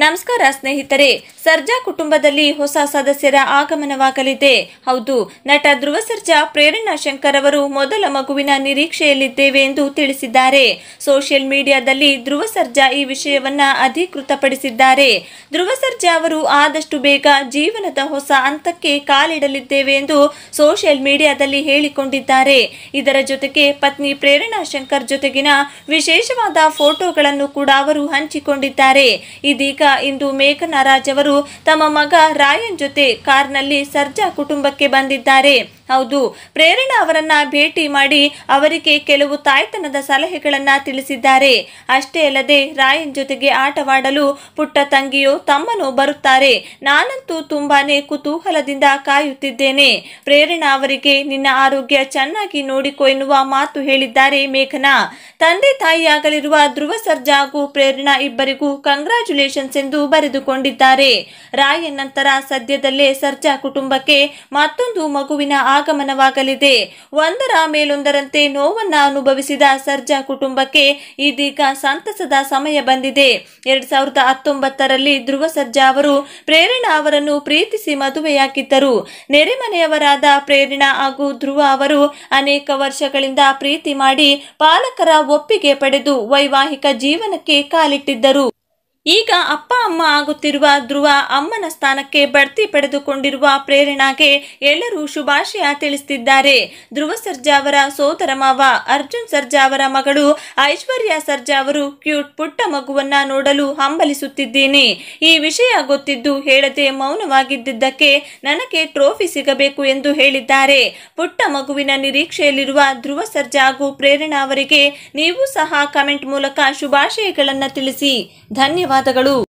ನಮಸ್ಕಾರ ಸ್ನೇಹಿತರೆ ಸರ್ಜಾ ಕುಟುಂಬದಲ್ಲಿ ಹೊಸ ಸದಸ್ಯರ ಆಗಮನವಾಗಲಿದೆ ಹೌದು ನಟ ಧ್ರುವ ಸರ್ಜಾ ಪ್ರೇರಣಾ ಶಂಕರ್ ಅವರು ಮೊದಲ ಮಗುವಿನ ನಿರೀಕ್ಷೆಯಲ್ಲಿದ್ದೇವೆ ಎಂದು ತಿಳಿಸಿದ್ದಾರೆ ಸೋಷಿಯಲ್ ಮೀಡಿಯಾದಲ್ಲಿ ಧ್ರುವ ಸರ್ಜಾ ಈ ವಿಷಯವನ್ನ ಅಧಿಕೃತಪಡಿಸಿದ್ದಾರೆ ಧ್ರುವ ಸರ್ಜಾ ಅವರು ಆದಷ್ಟು ಬೇಗ ಜೀವನದ ಹೊಸ ಹಂತಕ್ಕೆ ಕಾಲಿಡಲಿದ್ದೇವೆ ಎಂದು ಸೋಷಿಯಲ್ ಮೀಡಿಯಾದಲ್ಲಿ ಹೇಳಿಕೊಂಡಿದ್ದಾರೆ ಇದರ ಜೊತೆಗೆ ಪತ್ನಿ ಪ್ರೇರಣಾ ಶಂಕರ್ ಜೊತೆಗಿನ ವಿಶೇಷವಾದ ಫೋಟೋಗಳನ್ನು ಕೂಡ ಅವರು ಹಂಚಿಕೊಂಡಿದ್ದಾರೆ ಇದೀಗ ಇಂದು ಮೇಘನಾ ರಾಜ್ ಅವರು ತಮ್ಮ ಮಗ ರಾಯನ್ ಜೊತೆ ಕಾರ್ನಲ್ಲಿ ಸರ್ಜಾ ಕುಟುಂಬಕ್ಕೆ ಬಂದಿದ್ದಾರೆ ಹೌದು ಪ್ರೇರಣಾ ಅವರನ್ನ ಭೇಟಿ ಮಾಡಿ ಅವರಿಗೆ ಕೆಲವು ತಾಯ್ತನದ ಸಲಹೆಗಳನ್ನ ತಿಳಿಸಿದ್ದಾರೆ ಅಷ್ಟೇ ಅಲ್ಲದೆ ರಾಯನ್ ಜೊತೆಗೆ ಆಟವಾಡಲು ಪುಟ್ಟ ತಂಗಿಯೋ ತಮ್ಮನೋ ಬರುತ್ತಾರೆ ನಾನಂತೂ ತುಂಬಾನೇ ಕುತೂಹಲದಿಂದ ಕಾಯುತ್ತಿದ್ದೇನೆ ಪ್ರೇರಣಾ ಅವರಿಗೆ ನಿನ್ನ ಆರೋಗ್ಯ ಚೆನ್ನಾಗಿ ನೋಡಿಕೊ ಎನ್ನುವ ಮಾತು ಹೇಳಿದ್ದಾರೆ ಮೇಘನಾ ತಂದೆ ತಾಯಿಯಾಗಲಿರುವ ಧ್ರುವ ಸರ್ಜಾ ಹಾಗೂ ಪ್ರೇರಣಾ ಇಬ್ಬರಿಗೂ ಕಂಗ್ರಾಚುಲೇಷನ್ಸ್ ಎಂದು ಬರೆದುಕೊಂಡಿದ್ದಾರೆ ರಾಯನ್ ನಂತರ ಸದ್ಯದಲ್ಲೇ ಸರ್ಜಾ ಕುಟುಂಬಕ್ಕೆ ಮತ್ತೊಂದು ಮಗುವಿನ ಆಗಮನವಾಗಲಿದೆ ಒಂದರ ಮೇಲೊಂದರಂತೆ ನೋವನ್ನು ಅನುಭವಿಸಿದ ಸರ್ಜಾ ಕುಟುಂಬಕ್ಕೆ ಇದೀಗ ಸಂತಸದ ಸಮಯ ಬಂದಿದೆ ಎರಡ್ ಸಾವಿರದ ಹತ್ತೊಂಬತ್ತರಲ್ಲಿ ಧ್ರುವ ಸರ್ಜಾ ಅವರು ಪ್ರೇರಣಾ ಅವರನ್ನು ಪ್ರೀತಿಸಿ ಮದುವೆಯಾಗಿದ್ದರು ನೆರೆಮನೆಯವರಾದ ಪ್ರೇರಣಾ ಹಾಗೂ ಧ್ರುವ ಅವರು ಅನೇಕ ವರ್ಷಗಳಿಂದ ಪ್ರೀತಿ ಮಾಡಿ ಪಾಲಕರ ಒಪ್ಪಿಗೆ ಪಡೆದು ವೈವಾಹಿಕ ಜೀವನಕ್ಕೆ ಕಾಲಿಟ್ಟಿದ್ದರು ಈಗ ಅಪ್ಪ ಅಮ್ಮ ಆಗುತ್ತಿರುವ ಧ್ರುವ ಅಮ್ಮನ ಸ್ಥಾನಕ್ಕೆ ಬಡ್ತಿ ಪಡೆದುಕೊಂಡಿರುವ ಪ್ರೇರಣಾಗೆ ಎಲ್ಲರೂ ಶುಭಾಶಯ ತಿಳಿಸುತ್ತಿದ್ದಾರೆ ಧ್ರುವ ಸರ್ಜಾ ಅವರ ಸೋದರ ಮಾವ ಅರ್ಜುನ್ ಸರ್ಜಾ ಅವರ ಮಗಳು ಐಶ್ವರ್ಯ ಸರ್ಜಾ ಅವರು ಕ್ಯೂಟ್ ಪುಟ್ಟ ಮಗುವನ್ನ ನೋಡಲು ಹಂಬಲಿಸುತ್ತಿದ್ದೀನಿ ಈ ವಿಷಯ ಗೊತ್ತಿದ್ದು ಹೇಳದೆ ಮೌನವಾಗಿದ್ದಕ್ಕೆ ನನಗೆ ಟ್ರೋಫಿ ಸಿಗಬೇಕು ಎಂದು ಹೇಳಿದ್ದಾರೆ ಪುಟ್ಟ ಮಗುವಿನ ನಿರೀಕ್ಷೆಯಲ್ಲಿರುವ ಧ್ರುವ ಸರ್ಜಾ ಹಾಗೂ ಪ್ರೇರಣಾ ಅವರಿಗೆ ನೀವು ಸಹ ಕಮೆಂಟ್ ಮೂಲಕ ಶುಭಾಶಯಗಳನ್ನು ತಿಳಿಸಿ ಧನ್ಯವಾದ ಧನ್ಯವಾದಗಳು